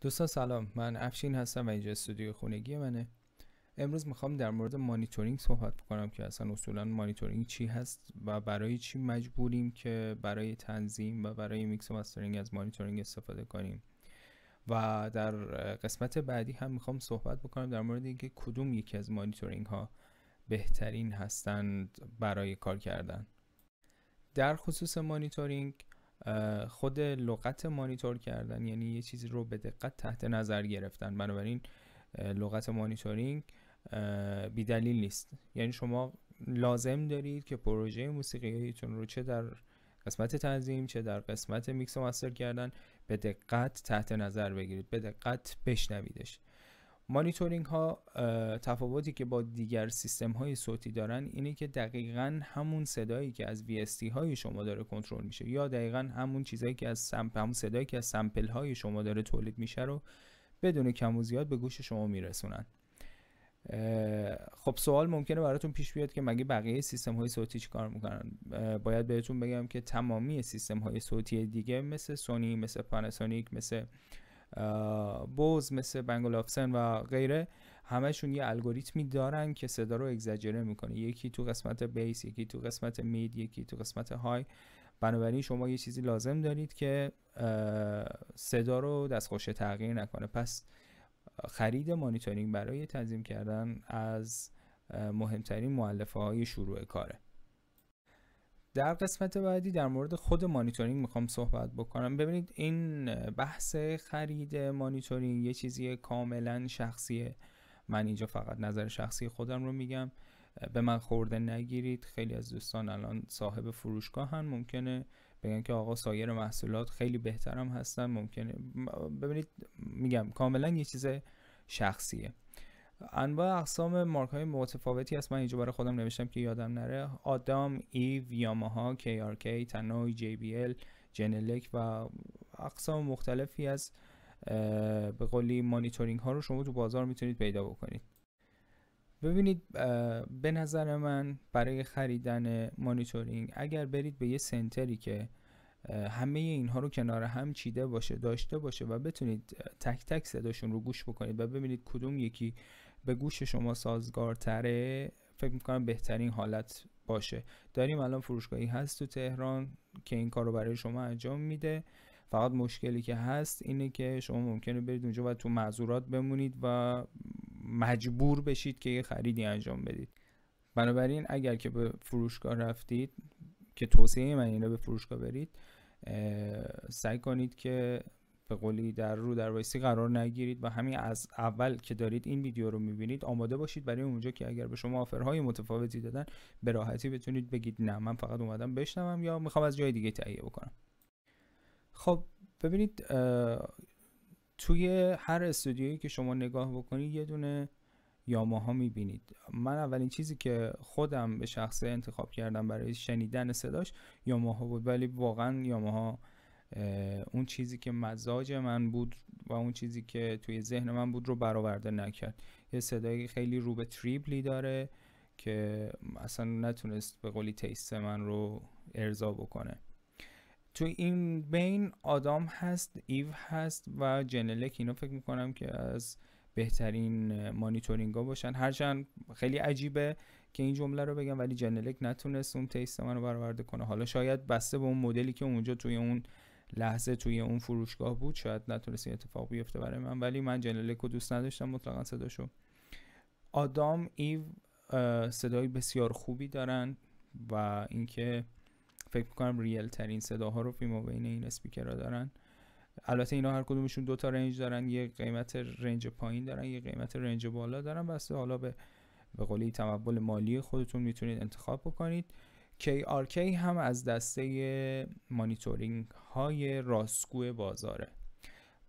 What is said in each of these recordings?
دوستان سلام من افشین هستم و اینجا استودیو خونگی منه امروز میخوام در مورد مانیتورینگ صحبت بکنم که اصلا اصولا مانیتورینگ چی هست و برای چی مجبوریم که برای تنظیم و برای میکس و از مانیتورینگ استفاده کنیم و در قسمت بعدی هم میخوام صحبت بکنم در مورد اینکه کدوم یکی از مانیتورینگ ها بهترین هستند برای کار کردن در خصوص مانیتورینگ خود لغت مانیتور کردن یعنی یه چیزی رو به دقت تحت نظر گرفتن بنابراین لغت مانیتورینگ بیدلیل نیست یعنی شما لازم دارید که پروژه موسیقیتون رو چه در قسمت تنظیم چه در قسمت میکس و مستر کردن به دقت تحت نظر بگیرید به دقت بشنویدش مانیتورینگ ها تفاوتی که با دیگر سیستم های صوتی دارن اینه که دقیقا همون صدایی که از VST های شما داره کنترل میشه یا دقیقا همون چیزایی که از سمپ صدایی که از سمپل های شما داره تولید میشه رو بدون کم و زیاد به گوش شما میرسونن خب سوال ممکنه براتون پیش بیاد که مگه بقیه سیستم های صوتی چی کار میکنن باید بهتون بگم که تمامی سیستم های صوتی دیگه مثل سونی مثل پاناسونیک مثل بوز مثل آفسن و غیره همشون یه الگوریتمی دارن که صدا رو اگزجره میکنه یکی تو قسمت بیس یکی تو قسمت مید یکی تو قسمت های بنابراین شما یه چیزی لازم دارید که صدا رو دستخوش تغییر نکنه پس خرید مانیتورینگ برای تنظیم کردن از مهمترین معلفه های شروع کاره در قسمت بعدی در مورد خود مانیتورینگ میخوام صحبت بکنم ببینید این بحث خرید مانیتورینگ یه چیزی کاملا شخصیه من اینجا فقط نظر شخصی خودم رو میگم به من خورده نگیرید خیلی از دوستان الان صاحب فروشگاه هن ممکنه بگن که آقا سایر محصولات خیلی بهترم هستن ممکنه ببینید میگم کاملا یه چیز شخصیه انواع اقسام مارک های متفاوتی هست من اینجا برای خودم نوشتم که یادم نره آدام، ایو، یاماها، کی، تنوی، ال، جنلک و اقسام مختلفی از به قولی مانیتورینگ ها رو شما تو بازار میتونید پیدا بکنید ببینید به نظر من برای خریدن مانیتورینگ اگر برید به یه سنتری که همه اینها رو کنار هم چیده باشه داشته باشه و بتونید تک تک صداشون رو گوش بکنید و ببینید کدوم یکی به گوش شما سازگارتره فکر میکنم بهترین حالت باشه داریم الان فروشگاهی هست تو تهران که این کار رو برای شما انجام میده فقط مشکلی که هست اینه که شما ممکنه برید اونجا و تو معذورات بمونید و مجبور بشید که یه خریدی انجام بدید بنابراین اگر که به فروشگاه رفتید که توصیه من اینه به فروشگاه برید سعی کنید که به قولی در رو در وایسی قرار نگیرید و همین از اول که دارید این ویدیو رو میبینید آماده باشید برای اونجا که اگر به شما آفرهای متفاوتی دادن به راحتی بتونید بگید نه من فقط اومدم بشنوم یا میخوام از جای دیگه تهیه بکنم خب ببینید توی هر استودیویی که شما نگاه بکنید یه دونه یاماها میبینید من اولین چیزی که خودم به شخصه انتخاب کردم برای شنیدن صداش ماها بود ولی واقعا یاماها اون چیزی که مزاج من بود و اون چیزی که توی ذهن من بود رو برآورده نکرد یه صدایی خیلی رو تریبلی داره که اصلا نتونست به قولی تیست من رو ارضا بکنه تو این بین آدام هست ایو هست و جنلک اینو فکر میکنم که از بهترین مانیتورینگ ها باشن هرچند خیلی عجیبه که این جمله رو بگم ولی جنلک نتونست اون تیست من رو برآورده کنه حالا شاید بسته به اون مدلی که اونجا توی اون لحظه توی اون فروشگاه بود شاید نتونست اتفاق بیفته برای من ولی من جنلکو دوست نداشتم مطلقا صداشو آدام ایو صدای بسیار خوبی دارن و اینکه فکر میکنم ریل ترین صداها رو فیما بین این اسپیکرها دارن البته اینا هر کدومشون دو تا رنج دارن یه قیمت رنج پایین دارن یه قیمت رنج بالا دارن بسته حالا به به قولی تمبل مالی خودتون میتونید انتخاب بکنید KRK هم از دسته مانیتورینگ های راستگو بازاره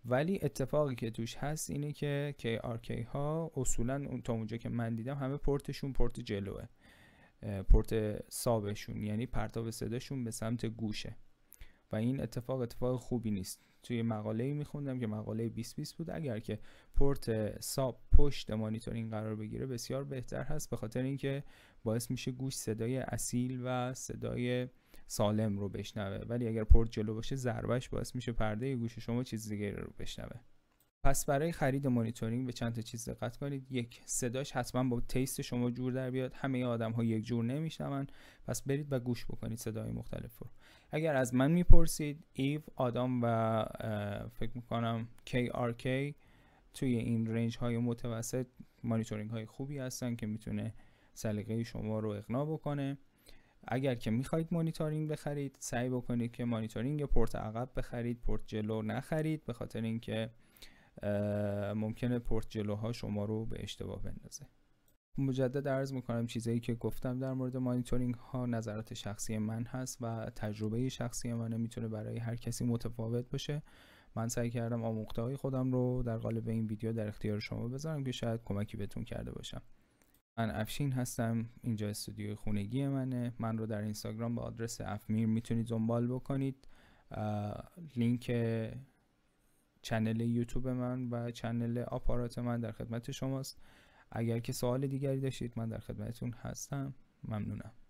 ولی اتفاقی که توش هست اینه که KRK ها اصولا تا اونجا که من دیدم همه پورتشون پورت جلوه پورت سابشون یعنی پرتاب صداشون به سمت گوشه و این اتفاق اتفاق خوبی نیست توی مقاله ای خوندم که مقاله 2020 بود اگر که پورت ساب پشت این قرار بگیره بسیار بهتر هست به خاطر اینکه باعث میشه گوش صدای اصیل و صدای سالم رو بشنوه ولی اگر پورت جلو باشه ضربش باعث میشه پرده گوش شما چیز دیگه رو بشنوه پس برای خرید مانیتورینگ به چند تا چیز دقت کنید یک صداش حتما با تیست شما جور در بیاد همه آدم ها یک جور نمیشنون پس برید و گوش بکنید صدای مختلف رو اگر از من میپرسید ایو آدام و فکر میکنم KRK توی این رنج های متوسط مانیتورینگ های خوبی هستن که میتونه سلیقه شما رو اقنا بکنه اگر که میخواید مانیتورینگ بخرید سعی بکنید که مانیتورینگ پورت عقب بخرید پورت جلو نخرید به خاطر اینکه ممکنه پورت جلوها شما رو به اشتباه بندازه مجدد عرض میکنم چیزایی که گفتم در مورد مانیتورینگ ها نظرات شخصی من هست و تجربه شخصی من میتونه برای هر کسی متفاوت باشه من سعی کردم آموخته های خودم رو در قالب این ویدیو در اختیار شما بذارم که شاید کمکی بهتون کرده باشم من افشین هستم اینجا استودیو خونگی منه من رو در اینستاگرام به آدرس افمیر میتونید دنبال بکنید لینک چنل یوتیوب من و چنل آپارات من در خدمت شماست اگر که سوال دیگری داشتید من در خدمتتون هستم ممنونم